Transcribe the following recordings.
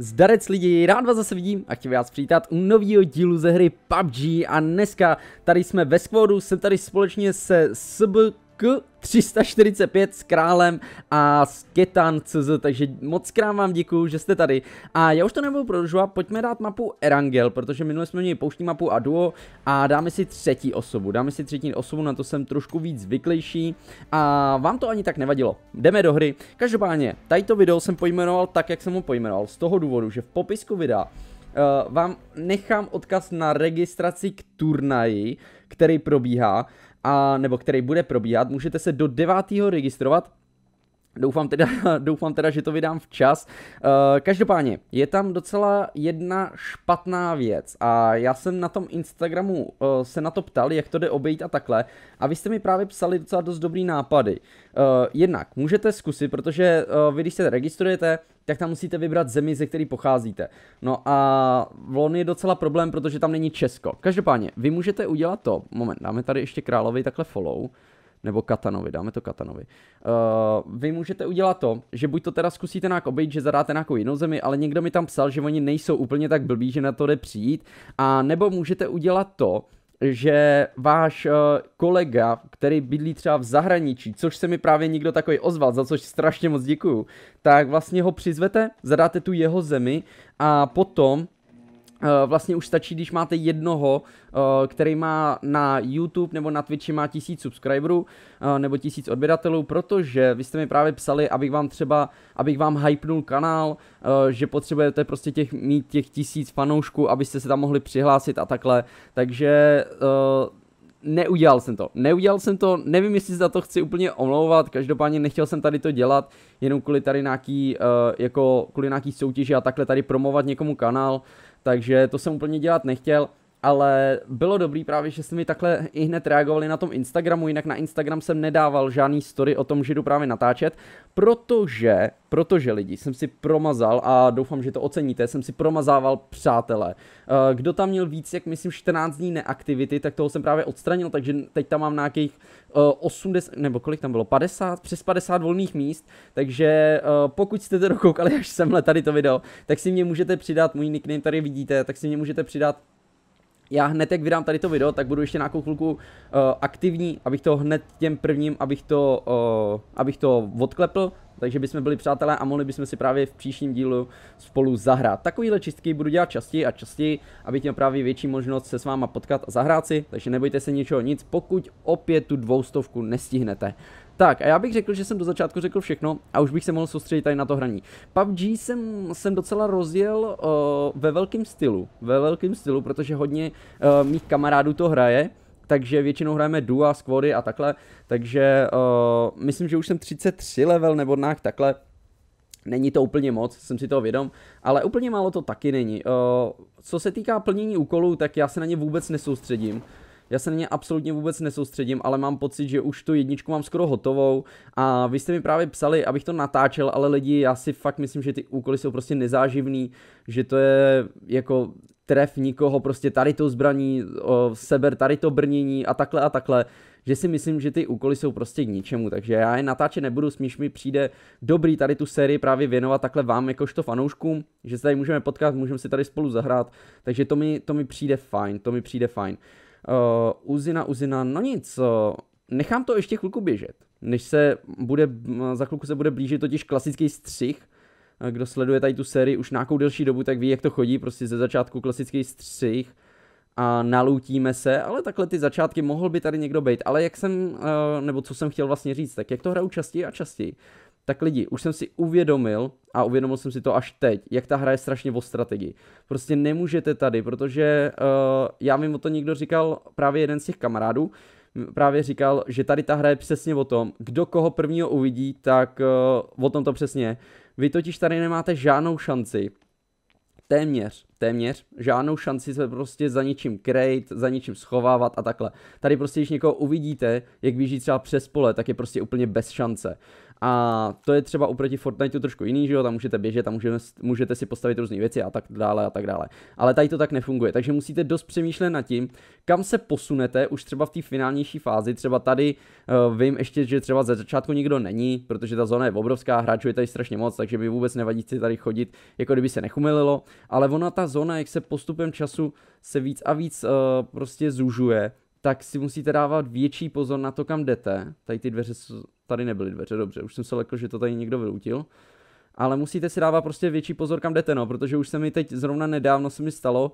Zdarec lidi, rád vás zase vidím a chtěl vás přítat u nového dílu ze hry PUBG a dneska tady jsme ve squadu, jsem tady společně se SB k 345 s králem a s Ketan CZ, takže moc krám vám děkuju, že jste tady. A já už to nebudu prodlužovat, pojďme dát mapu Erangel, protože minule jsme měli pouštní mapu a duo a dáme si třetí osobu, dáme si třetí osobu, na to jsem trošku víc zvyklejší a vám to ani tak nevadilo. Jdeme do hry. Každopádně, tady to video jsem pojmenoval tak, jak jsem ho pojmenoval, z toho důvodu, že v popisku videa uh, vám nechám odkaz na registraci k turnaji, který probíhá, a, nebo který bude probíhat. Můžete se do 9. registrovat Doufám teda, doufám teda, že to vydám včas. Uh, každopádně, je tam docela jedna špatná věc a já jsem na tom Instagramu uh, se na to ptal, jak to jde obejít a takhle a vy jste mi právě psali docela dost dobrý nápady. Uh, jednak, můžete zkusit, protože uh, vy když se registrujete, tak tam musíte vybrat zemi, ze které pocházíte. No a on je docela problém, protože tam není Česko. Každopádně, vy můžete udělat to, moment, dáme tady ještě královi takhle follow nebo Katanovi, dáme to Katanovi. Uh, vy můžete udělat to, že buď to teda zkusíte nějak obejít, že zadáte nějakou jinou zemi, ale někdo mi tam psal, že oni nejsou úplně tak blbí, že na to jde přijít, a nebo můžete udělat to, že váš uh, kolega, který bydlí třeba v zahraničí, což se mi právě někdo takový ozval, za což strašně moc děkuju, tak vlastně ho přizvete, zadáte tu jeho zemi a potom Eh, vlastně už stačí, když máte jednoho, eh, který má na YouTube nebo na Twitchi má tisíc subscriberů eh, nebo tisíc odběratelů, protože vy jste mi právě psali, abych vám třeba, abych vám hypnul kanál, že potřebujete prostě těch, mít těch tisíc fanoušků, abyste se tam mohli přihlásit a takhle, takže neudělal jsem to. Neudělal jsem to, nevím, jestli za to chci úplně omlouvat, každopádně nechtěl jsem tady to dělat, jenom kvůli tady nějaký, jako kvůli nějaký soutěži a takhle tady promovat někomu kanál, takže to jsem úplně dělat nechtěl ale bylo dobrý právě, že jste mi takhle i hned reagovali na tom Instagramu, jinak na Instagram jsem nedával žádný story o tom, že jdu právě natáčet, protože, protože lidi, jsem si promazal a doufám, že to oceníte, jsem si promazával přátelé. Eh, kdo tam měl víc, jak myslím, 14 dní neaktivity, tak toho jsem právě odstranil, takže teď tam mám nějakých 80, eh, nebo kolik tam bylo, 50, přes 50 volných míst, takže eh, pokud jste to dokoukali až semhle tady to video, tak si mě můžete přidat, můj nickname tady vidíte, tak si mě můžete přidat já hned, jak vydám tady to video, tak budu ještě nějakou chvilku uh, aktivní, abych to hned těm prvním, abych to, uh, abych to odklepl, takže bychom byli přátelé a mohli bychom si právě v příštím dílu spolu zahrát. Takovýhle čistky budu dělat častěji a častěji, abych měl právě větší možnost se s váma potkat a zahrát si, takže nebojte se ničeho nic, pokud opět tu dvoustovku nestihnete. Tak a já bych řekl, že jsem do začátku řekl všechno a už bych se mohl soustředit tady na to hraní. PUBG jsem, jsem docela rozjel uh, ve velkém stylu, ve velkém stylu, protože hodně uh, mých kamarádů to hraje, takže většinou hrajeme dua, squady a takhle, takže uh, myslím, že už jsem 33 level nebo nějak takhle, Není to úplně moc, jsem si toho vědom, ale úplně málo to taky není. Uh, co se týká plnění úkolů, tak já se na ně vůbec nesoustředím já se na ně absolutně vůbec nesoustředím, ale mám pocit, že už tu jedničku mám skoro hotovou a vy jste mi právě psali, abych to natáčel, ale lidi, já si fakt myslím, že ty úkoly jsou prostě nezáživný, že to je jako tref nikoho, prostě tady to zbraní, o, seber tady to brnění a takhle a takhle, že si myslím, že ty úkoly jsou prostě k ničemu, takže já je natáčet nebudu, smíš mi přijde dobrý tady tu sérii právě věnovat takhle vám jakožto fanouškům, že se tady můžeme potkat, můžeme si tady spolu zahrát, takže to mi, to mi přijde fajn, to mi přijde fajn. Uh, uzina, uzina, no nic, uh, nechám to ještě chvilku běžet, než se bude, eh, za chvilku se bude blížit totiž klasický střih, kdo sleduje tady tu sérii už nějakou delší dobu, tak ví, jak to chodí, prostě ze začátku klasický střih a naloutíme se, ale takhle ty začátky mohl by tady někdo být, ale jak jsem, nebo co jsem chtěl vlastně říct, tak jak to hraju častěji a častěji, tak lidi, už jsem si uvědomil, a uvědomil jsem si to až teď, jak ta hra je strašně o strategii. Prostě nemůžete tady, protože uh, já vím, o to někdo říkal, právě jeden z těch kamarádů, právě říkal, že tady ta hra je přesně o tom, kdo koho prvního uvidí, tak uh, o tom to přesně. Vy totiž tady nemáte žádnou šanci, téměř, téměř žádnou šanci se prostě za ničím krejt, za ničím schovávat a takhle. Tady prostě, když někoho uvidíte, jak běží třeba přes pole, tak je prostě úplně bez šance. A to je třeba oproti Fortniteu trošku jiný, že jo, tam můžete běžet, tam můžete, můžete si postavit různé věci a tak dále a tak dále. Ale tady to tak nefunguje, takže musíte dost přemýšlet nad tím, kam se posunete už třeba v té finálnější fázi, třeba tady uh, vím ještě, že třeba ze začátku nikdo není, protože ta zóna je obrovská, hráčů je tady strašně moc, takže by vůbec nevadí si tady chodit, jako kdyby se nechumililo, ale ona ta zóna, jak se postupem času se víc a víc uh, prostě zužuje, tak si musíte dávat větší pozor na to, kam jdete. Tady ty dveře, tady nebyly dveře, dobře, už jsem se lekl, že to tady někdo vyloutil. Ale musíte si dávat prostě větší pozor, kam jdete, no, protože už se mi teď zrovna nedávno se mi stalo,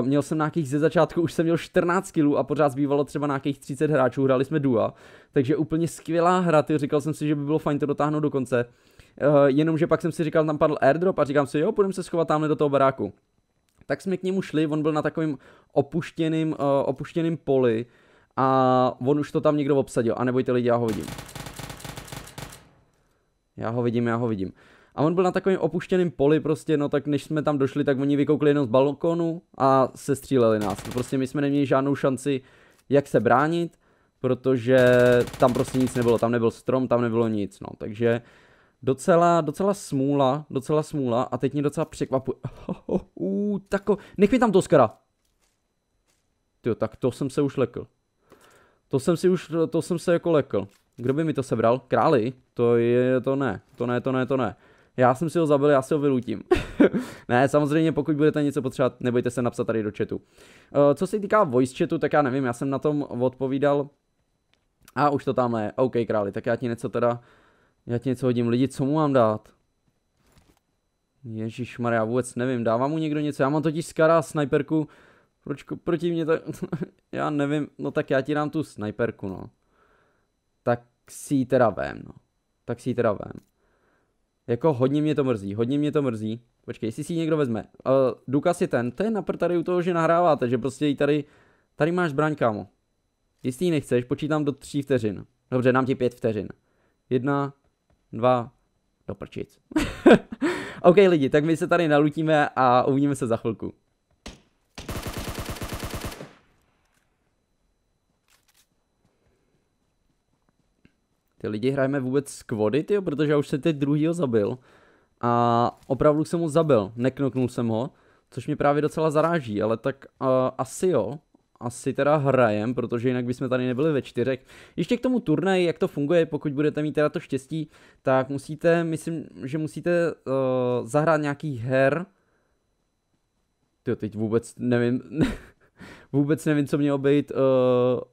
uh, měl jsem nějakých ze začátku, už jsem měl 14 kg a pořád zbývalo třeba nějakých 30 hráčů, hráli jsme dua, takže úplně skvělá hra, ty říkal jsem si, že by bylo fajn to dotáhnout do konce, uh, eh, jenomže pak jsem si říkal, tam padl airdrop a říkám si, jo, půjdeme se schovat tamhle do toho baráku. Tak jsme k němu šli, on byl na takovým opuštěným, uh, opuštěným poli a on už to tam někdo obsadil. A nebojte lidi, já ho vidím. Já ho vidím, já ho vidím. A on byl na takovém opuštěném poli prostě, no tak než jsme tam došli, tak oni vykoukli jenom z balkonu a sestříleli nás. No prostě my jsme neměli žádnou šanci, jak se bránit, protože tam prostě nic nebylo, tam nebyl strom, tam nebylo nic, no. Takže Docela, docela smůla, docela smůla a teď mě docela překvapuje. Oh, uh, tako, nech mi tam to skara. Tyjo, tak to jsem se už lekl. To jsem si už, to jsem se jako lekl. Kdo by mi to sebral? Králi? To je, to ne, to ne, to ne, to ne. Já jsem si ho zabil, já si ho vylutím. ne, samozřejmě, pokud budete něco potřebovat, nebojte se napsat tady do chatu. Uh, co se týká voice chatu, tak já nevím, já jsem na tom odpovídal. A už to tamhle je. OK, králi, tak já ti něco teda já ti něco hodím, lidi, co mu mám dát? Ježíš já vůbec nevím, dává mu někdo něco, já mám totiž skará sniperku. proč proti mě tak, já nevím, no tak já ti dám tu sniperku, no. Tak si ji teda vem, no. Tak si ji teda vem. Jako hodně mě to mrzí, hodně mě to mrzí. Počkej, jestli si ji někdo vezme. Uh, důkaz je ten, to je napr tady u toho, že nahráváte, že prostě tady, tady máš zbraň, kámo. Jestli ji nechceš, počítám do tří vteřin. Dobře, dám ti pět vteřin. Jedna, dva, do prčic. OK lidi, tak my se tady nalutíme a uvidíme se za chvilku. Ty lidi hrajeme vůbec skvody, tyjo, protože já už se teď druhýho zabil. A opravdu jsem ho zabil, neknoknul jsem ho, což mě právě docela zaráží, ale tak uh, asi jo asi teda hrajem, protože jinak bychom tady nebyli ve čtyřech. Ještě k tomu turnaj, jak to funguje, pokud budete mít teda to štěstí, tak musíte, myslím, že musíte uh, zahrát nějaký her. Jo, teď vůbec nevím, vůbec nevím, co mělo být uh,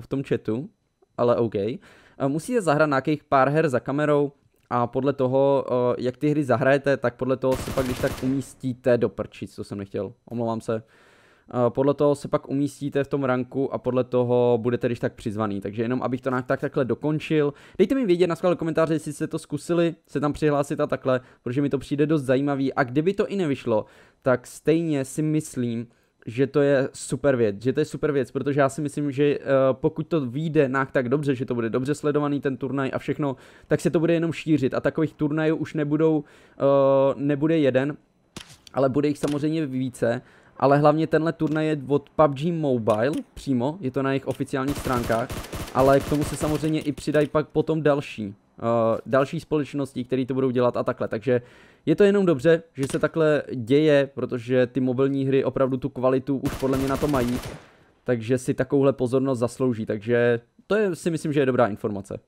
v tom chatu, ale OK. Uh, musíte zahrát nějakých pár her za kamerou, a podle toho, jak ty hry zahrajete, tak podle toho se pak když tak umístíte do prčic, to jsem nechtěl, omlouvám se. Eh, podle toho se pak umístíte v tom ranku a podle toho budete když tak přizvaný. Takže jenom abych to tak takhle dokončil. Dejte mi vědět na skvělé komentáře, jestli jste to zkusili se tam přihlásit a takhle, protože mi to přijde dost zajímavý. A kdyby to i nevyšlo, tak stejně si myslím, že to je super věc, že to je super věc, protože já si myslím, že uh, pokud to vyjde nák tak dobře, že to bude dobře sledovaný ten turnaj a všechno, tak se to bude jenom šířit a takových turnajů už nebudou, uh, nebude jeden, ale bude jich samozřejmě více ale hlavně tenhle turnaj je od PUBG Mobile přímo, je to na jejich oficiálních stránkách, ale k tomu se samozřejmě i přidají pak potom další, uh, další společnosti, které to budou dělat a takhle, takže je to jenom dobře, že se takhle děje, protože ty mobilní hry opravdu tu kvalitu už podle mě na to mají, takže si takovouhle pozornost zaslouží, takže to je, si myslím, že je dobrá informace.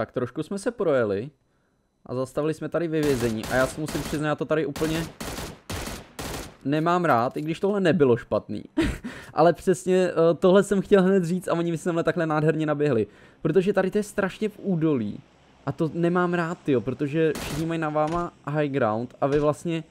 Tak, trošku jsme se projeli. A zastavili jsme tady vyvězení. A já si musím přiznat, já to tady úplně nemám rád, i když tohle nebylo špatný. Ale přesně eh, tohle jsem chtěl hned říct a oni mi se takhle nádherně naběhli. Protože tady to je strašně v údolí. A to nemám rád, jo, protože všichni mají na váma high ground a vy vlastně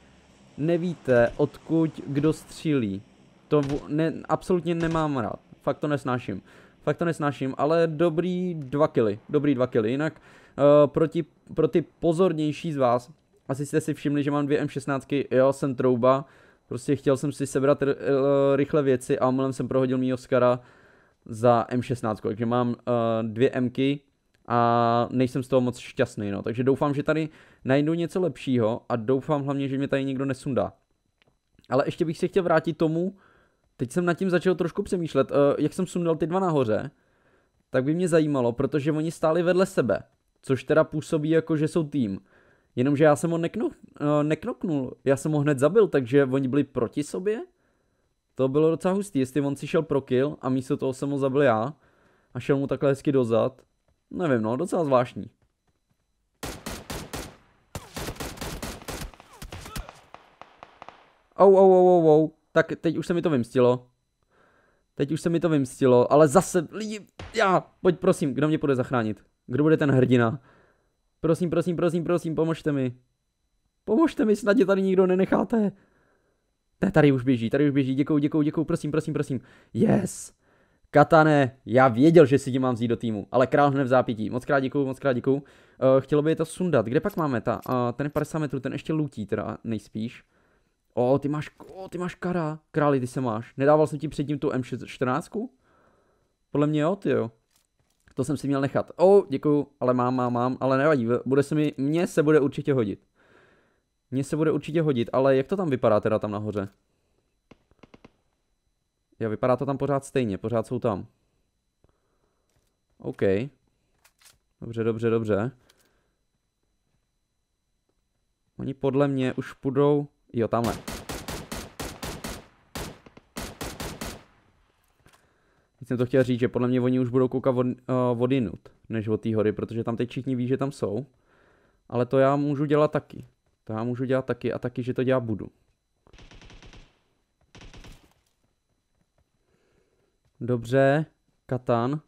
nevíte, odkud kdo střílí. To ne, absolutně nemám rád. Fakt to nesnáším. Fakt to nesnáším, ale dobrý dva kily, dobrý dva kily, jinak uh, proti, pro ty pozornější z vás, asi jste si všimli, že mám dvě M16, jo, jsem trouba, prostě chtěl jsem si sebrat eh, rychle věci a omylem jsem prohodil mý Oscara za M16, takže mám uh, dvě Mky a nejsem z toho moc šťastný, no, takže doufám, že tady najdu něco lepšího a doufám hlavně, že mě tady nikdo nesundá. Ale ještě bych se chtěl vrátit tomu, Teď jsem nad tím začal trošku přemýšlet, uh, jak jsem sundal ty dva nahoře, tak by mě zajímalo, protože oni stáli vedle sebe, což teda působí jako, že jsou tým. Jenomže já jsem ho nekno, uh, neknoknul, já jsem ho hned zabil, takže oni byli proti sobě? To bylo docela hustý, jestli on si šel pro kill a místo toho jsem ho zabil já a šel mu takhle hezky dozad. Nevím no, docela zvláštní. Oh oh oh oh. ou. Tak teď už se mi to vymstilo. Teď už se mi to vymstilo, ale zase, lidi, já, pojď prosím, kdo mě bude zachránit? Kdo bude ten hrdina? Prosím, prosím, prosím, prosím, pomožte mi. Pomožte mi, snad je tady nikdo nenecháte. Ne, tady už běží, tady už běží, děkuju, děkuju, děkuju, prosím, prosím, prosím. Yes! Katane, já věděl, že si tě mám vzít do týmu, ale král hned v zápětí. Moc krát děkuju, moc krát děkuju. Uh, chtělo by je to sundat. Kde pak máme ta? Uh, ten 50 metrů, ten ještě lutí teda nejspíš. O, ty máš, o, ty máš kara. Králi, ty se máš. Nedával jsem ti předtím tu M14? Podle mě jo, ty jo. To jsem si měl nechat. O, děkuju, ale mám, mám, mám, ale nevadí, bude se mi, mně se bude určitě hodit. Mně se bude určitě hodit, ale jak to tam vypadá teda tam nahoře? Já vypadá to tam pořád stejně, pořád jsou tam. OK. Dobře, dobře, dobře. Oni podle mě už půjdou... Jo, tamhle. Teď jsem to chtěl říct, že podle mě oni už budou koukat vody uh, eh, než od té hory, protože tam teď všichni ví, že tam jsou. Ale to já můžu dělat taky. To já můžu dělat taky a taky, že to dělat budu. Dobře, Katan.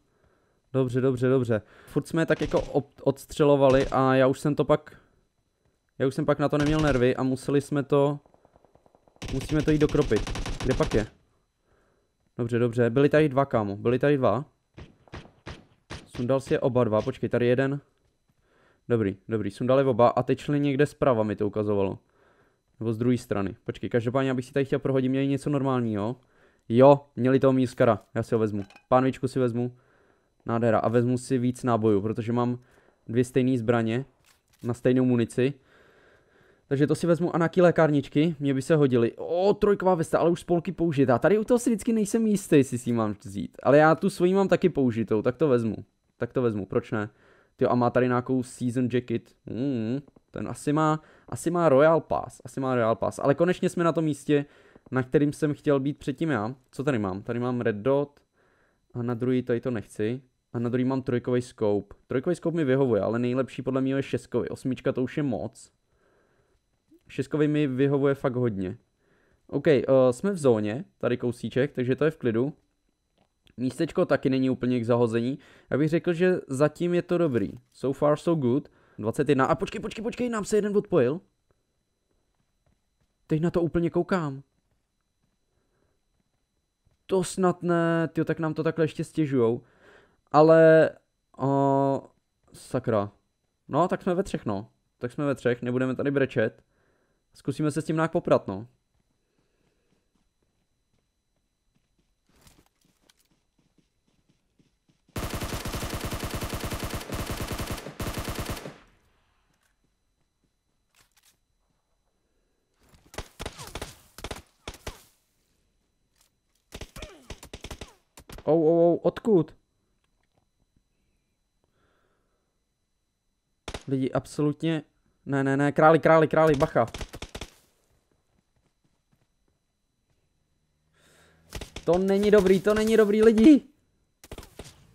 Dobře, dobře, dobře. Furt jsme tak jako odstřelovali a já už jsem to pak já už jsem pak na to neměl nervy a museli jsme to... Musíme to jít dokropit. Kde pak je? Dobře, dobře. Byli tady dva, kámo. Byli tady dva. Sundal si je oba dva. Počkej, tady jeden. Dobrý, dobrý. Sundali oba a teď šli někde zprava mi to ukazovalo. Nebo z druhé strany. Počkej, každopádně, abych si tady chtěl prohodit, měli něco normálního. Jo, měli toho mískara. Já si ho vezmu. Pánvičku si vezmu. Nádhera. A vezmu si víc nábojů, protože mám dvě stejné zbraně na stejnou munici. Takže to si vezmu a na lékárničky, mě by se hodily. O, trojková vesta, ale už spolky použitá. Tady u toho si vždycky nejsem jistý, jestli si ji mám vzít. Ale já tu svoji mám taky použitou, tak to vezmu. Tak to vezmu, proč ne? Ty a má tady nějakou season jacket. Mm, ten asi má, asi má Royal Pass, asi má Royal Pass. Ale konečně jsme na tom místě, na kterým jsem chtěl být předtím já. Co tady mám? Tady mám Red Dot a na druhý tady to nechci. A na druhý mám trojkový scope. Trojkový scope mi vyhovuje, ale nejlepší podle mě je šestkový. Osmička to už je moc. Šestkový mi vyhovuje fakt hodně. OK, uh, jsme v zóně, tady kousíček, takže to je v klidu. Místečko taky není úplně k zahození. Já bych řekl, že zatím je to dobrý. So far so good. 21. A počkej, počkej, počkej, nám se jeden odpojil. Teď na to úplně koukám. To snad ne, jo, tak nám to takhle ještě stěžujou. Ale, uh, sakra. No, tak jsme ve třech, no. Tak jsme ve třech, nebudeme tady brečet. Zkusíme se s tím nějak poprat, no. Ou, ou, ou, odkud? Lidi, absolutně... Ne, ne, ne, králi, králi, králi, bacha. To není dobrý, to není dobrý lidi.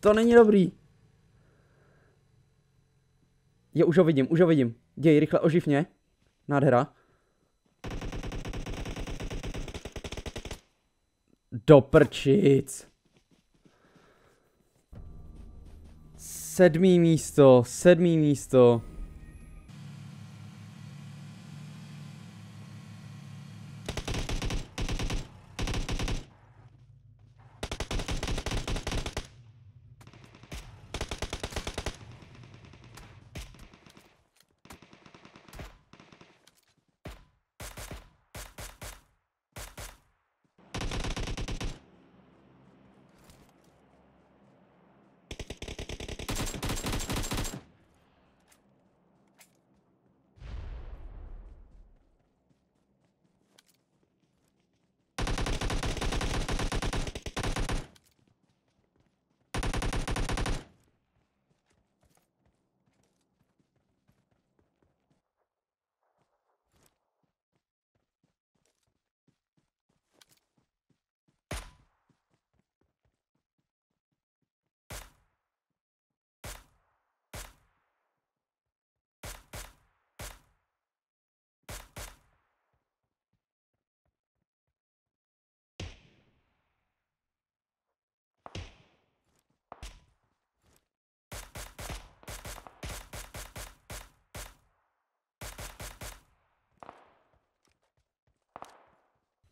To není dobrý. Je už ho vidím, už ho vidím. Děj, rychle oživ mě. Nádhera. Do prčic. Sedmý místo, sedmý místo.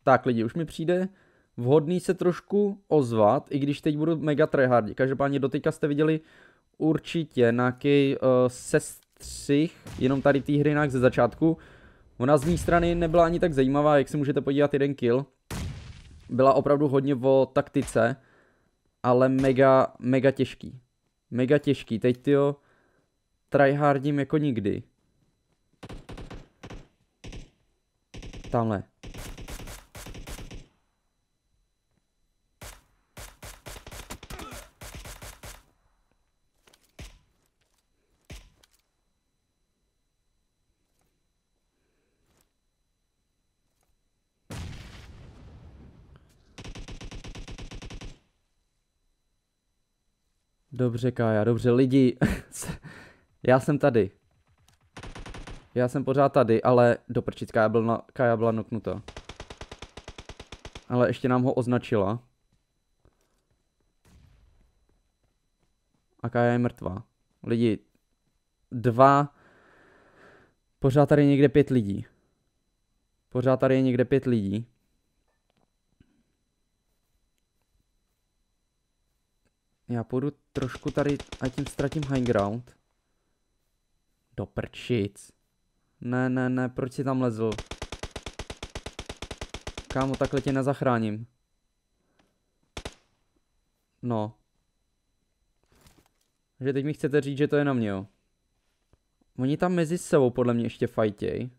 Tak lidi, už mi přijde vhodný se trošku ozvat, i když teď budu mega trehardi. Každopádně dotyka, jste viděli určitě nějaký uh, sestřih jenom tady té hry ze začátku. Ona z mé strany nebyla ani tak zajímavá, jak si můžete podívat jeden kill. Byla opravdu hodně o taktice, ale mega, mega těžký. Mega těžký, teď jo tryhardím jako nikdy. Tamhle. Dobře, Kája, dobře, lidi, já jsem tady. Já jsem pořád tady, ale do prčic Kája, byla, Kája byla noknuta. Ale ještě nám ho označila. A Kája je mrtvá. Lidi, dva, pořád tady někde pět lidí. Pořád tady je někde pět lidí. Já půjdu trošku tady a tím ztratím high ground. Do prčic. Ne, ne, ne, proč si tam lezl? Kámo, takhle tě nezachráním. No. Že teď mi chcete říct, že to je na mě, jo. Oni tam mezi sebou podle mě ještě fajtěj.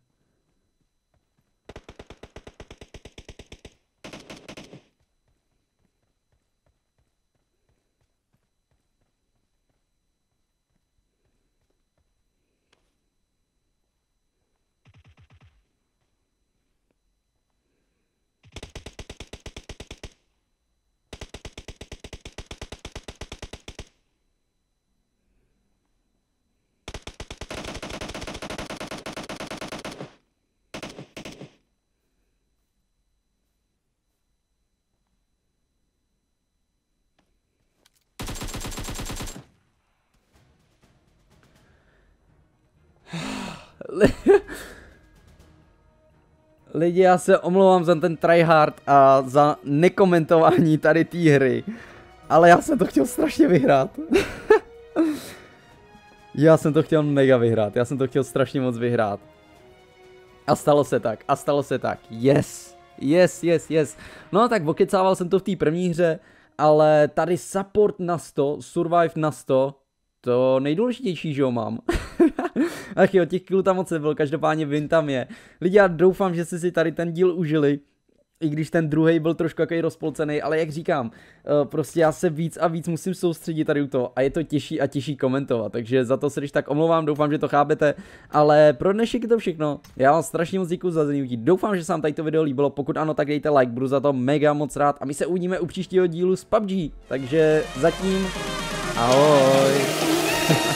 Lidi, já se omlouvám za ten tryhard a za nekomentování tady té hry. Ale já jsem to chtěl strašně vyhrát. já jsem to chtěl mega vyhrát, já jsem to chtěl strašně moc vyhrát. A stalo se tak, a stalo se tak, yes, yes, yes, yes. No tak okecával jsem to v té první hře, ale tady support na 100, survive na 100, to nejdůležitější, že ho mám. Ach jo, těch kilů tam moc nebylo, každopádně Vin tam je. Lidi, já doufám, že jste si tady ten díl užili i když ten druhý byl trošku jako rozpolcený, ale jak říkám, eh, prostě já se víc a víc musím soustředit tady u toho a je to těžší a těžší komentovat, takže za to se když tak omlouvám, doufám, že to chápete, ale pro dnešek je to všechno, já vám strašně moc děkuji za zhrnutí, doufám, že se vám tady to video líbilo, pokud ano, tak dejte like, budu za to mega moc rád a my se uvidíme u příštího dílu z PUBG, takže zatím, ahoj.